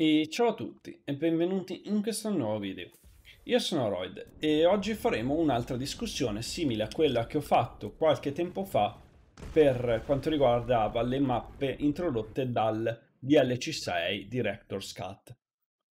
E ciao a tutti e benvenuti in questo nuovo video. Io sono Royd e oggi faremo un'altra discussione simile a quella che ho fatto qualche tempo fa per quanto riguardava le mappe introdotte dal DLC6 Director's Cut.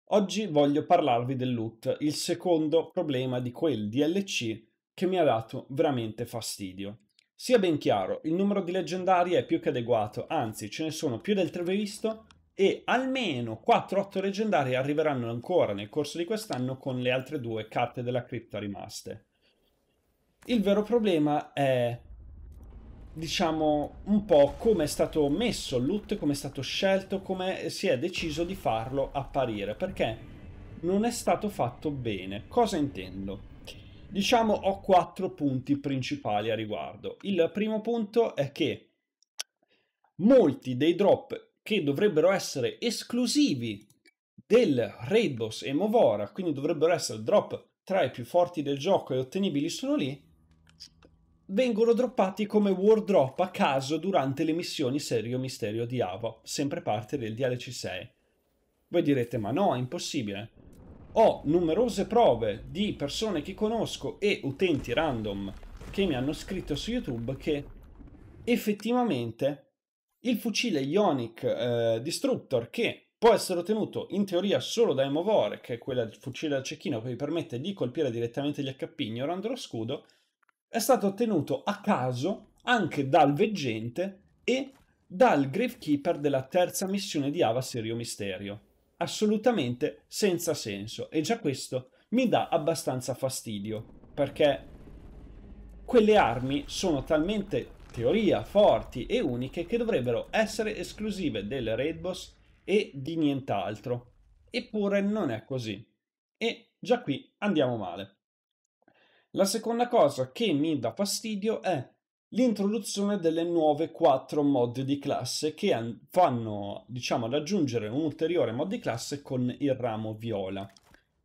Oggi voglio parlarvi del loot, il secondo problema di quel DLC che mi ha dato veramente fastidio. Sia ben chiaro, il numero di leggendari è più che adeguato, anzi ce ne sono più del previsto e almeno 4-8 leggendari arriveranno ancora nel corso di quest'anno con le altre due carte della cripta rimaste. Il vero problema è, diciamo, un po' come è stato messo il loot, come è stato scelto, come si è deciso di farlo apparire, perché non è stato fatto bene. Cosa intendo? Diciamo ho quattro punti principali a riguardo. Il primo punto è che molti dei drop che dovrebbero essere esclusivi del Raid Boss e Movora, quindi dovrebbero essere drop tra i più forti del gioco e ottenibili solo lì, vengono droppati come war drop a caso durante le missioni Serio Misterio di Ava, sempre parte del DLC 6. Voi direte, ma no, è impossibile. Ho numerose prove di persone che conosco e utenti random che mi hanno scritto su YouTube che effettivamente il fucile Ionic eh, Destructor che può essere ottenuto in teoria solo da Emovore, che è quella del fucile al cecchino che vi permette di colpire direttamente gli HP ignorando lo scudo, è stato ottenuto a caso anche dal veggente e dal Gravekeeper della terza missione di Ava Serio Misterio. Assolutamente senza senso e già questo mi dà abbastanza fastidio perché quelle armi sono talmente teoria forti e uniche che dovrebbero essere esclusive del Red Boss e di nient'altro. Eppure non è così. E già qui andiamo male. La seconda cosa che mi dà fastidio è l'introduzione delle nuove 4 mod di classe che fanno, diciamo, ad aggiungere un ulteriore mod di classe con il ramo viola.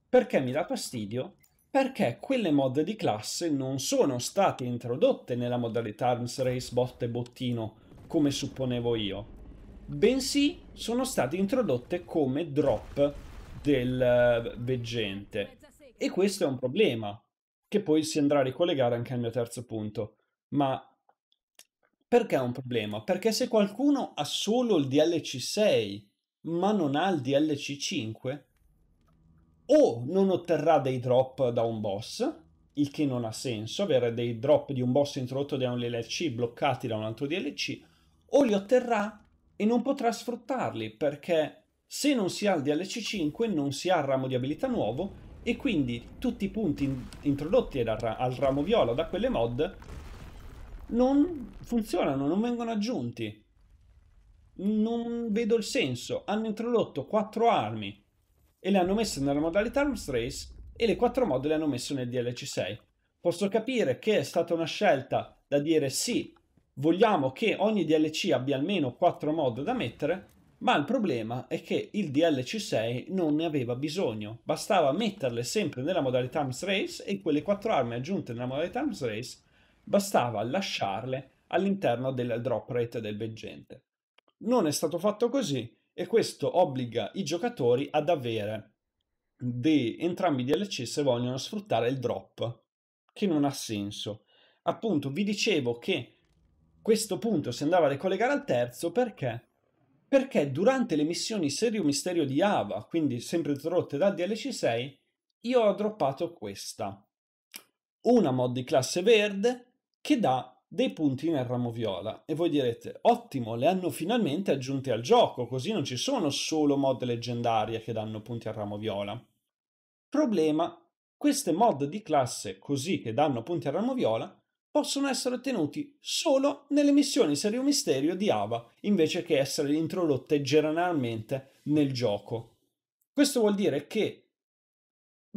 Perché mi dà fastidio? perché quelle mod di classe non sono state introdotte nella modalità Arms Race Botte e Bottino, come supponevo io, bensì sono state introdotte come drop del eh, veggente. E questo è un problema, che poi si andrà a ricollegare anche al mio terzo punto. Ma perché è un problema? Perché se qualcuno ha solo il DLC 6, ma non ha il DLC 5, o non otterrà dei drop da un boss, il che non ha senso, avere dei drop di un boss introdotto da un DLC bloccati da un altro DLC, o li otterrà e non potrà sfruttarli perché se non si ha il DLC 5 non si ha il ramo di abilità nuovo e quindi tutti i punti in introdotti al, ra al ramo viola da quelle mod non funzionano, non vengono aggiunti. Non vedo il senso. Hanno introdotto quattro armi e le hanno messe nella modalità Arms Race e le quattro mod le hanno messe nel DLC 6. Posso capire che è stata una scelta da dire sì, vogliamo che ogni DLC abbia almeno quattro mod da mettere, ma il problema è che il DLC 6 non ne aveva bisogno, bastava metterle sempre nella modalità Arms Race e quelle quattro armi aggiunte nella modalità Arms Race bastava lasciarle all'interno del drop rate del veggente. Non è stato fatto così e questo obbliga i giocatori ad avere de- entrambi i DLC se vogliono sfruttare il drop, che non ha senso. Appunto, vi dicevo che questo punto si andava a ricollegare al terzo perché? Perché durante le missioni Serio Misterio di Ava, quindi sempre interrotte dal DLC 6, io ho droppato questa, una mod di classe verde che dà dei punti nel ramo viola e voi direte ottimo le hanno finalmente aggiunte al gioco così non ci sono solo mod leggendarie che danno punti al ramo viola problema queste mod di classe così che danno punti al ramo viola possono essere ottenuti solo nelle missioni serio misterio di Ava invece che essere introdotte generalmente nel gioco questo vuol dire che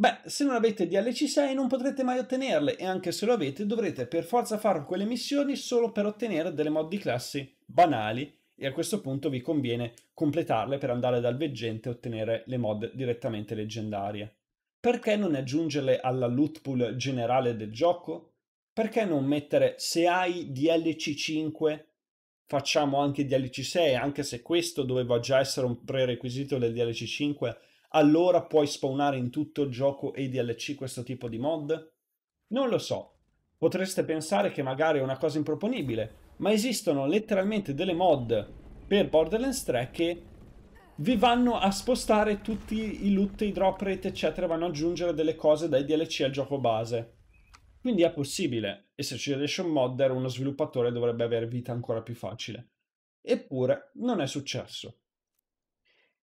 Beh, se non avete DLC 6 non potrete mai ottenerle e anche se lo avete dovrete per forza fare quelle missioni solo per ottenere delle mod di classi banali e a questo punto vi conviene completarle per andare dal veggente e ottenere le mod direttamente leggendarie. Perché non aggiungerle alla loot pool generale del gioco? Perché non mettere se hai DLC 5 facciamo anche DLC 6 anche se questo doveva già essere un prerequisito del DLC 5 allora puoi spawnare in tutto il gioco e DLC questo tipo di mod? Non lo so. Potreste pensare che magari è una cosa improponibile, ma esistono letteralmente delle mod per Borderlands 3 che vi vanno a spostare tutti i loot, i drop rate, eccetera, vanno ad aggiungere delle cose dai DLC al gioco base. Quindi è possibile, e se ci riesce un modder, uno sviluppatore dovrebbe avere vita ancora più facile. Eppure non è successo.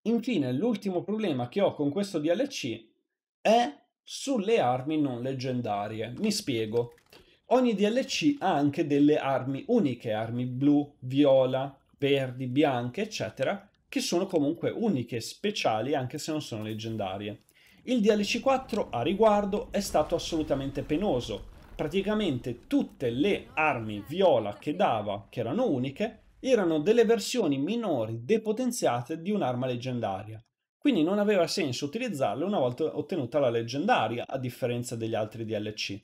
Infine, l'ultimo problema che ho con questo DLC è sulle armi non leggendarie. Mi spiego. Ogni DLC ha anche delle armi uniche, armi blu, viola, verdi, bianche, eccetera, che sono comunque uniche, speciali, anche se non sono leggendarie. Il DLC 4 a riguardo è stato assolutamente penoso. Praticamente tutte le armi viola che dava, che erano uniche, erano delle versioni minori depotenziate di un'arma leggendaria, quindi non aveva senso utilizzarle una volta ottenuta la leggendaria, a differenza degli altri DLC.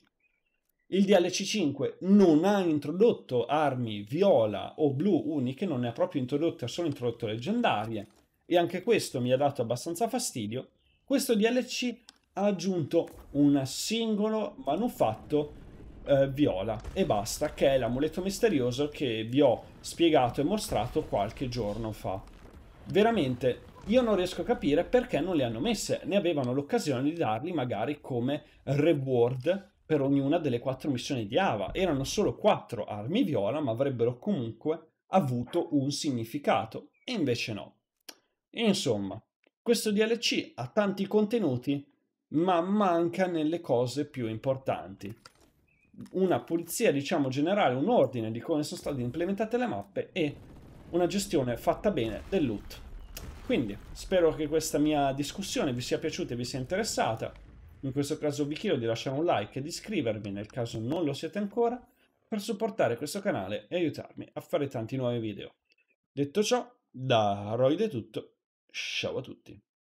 Il DLC 5 non ha introdotto armi viola o blu uniche, non ne ha proprio introdotte, ha solo introdotto leggendarie, e anche questo mi ha dato abbastanza fastidio. Questo DLC ha aggiunto un singolo manufatto eh, viola e basta, che è l'amuleto misterioso che vi ho spiegato e mostrato qualche giorno fa. Veramente, io non riesco a capire perché non le hanno messe, ne avevano l'occasione di darli magari come reward per ognuna delle quattro missioni di Ava. Erano solo quattro armi viola, ma avrebbero comunque avuto un significato, e invece no. Insomma, questo DLC ha tanti contenuti, ma manca nelle cose più importanti una pulizia, diciamo, generale, un ordine di come sono state implementate le mappe e una gestione fatta bene del loot. Quindi spero che questa mia discussione vi sia piaciuta e vi sia interessata. In questo caso vi chiedo di lasciare un like e di iscrivervi nel caso non lo siete ancora per supportare questo canale e aiutarmi a fare tanti nuovi video. Detto ciò, da Roid è tutto, ciao a tutti.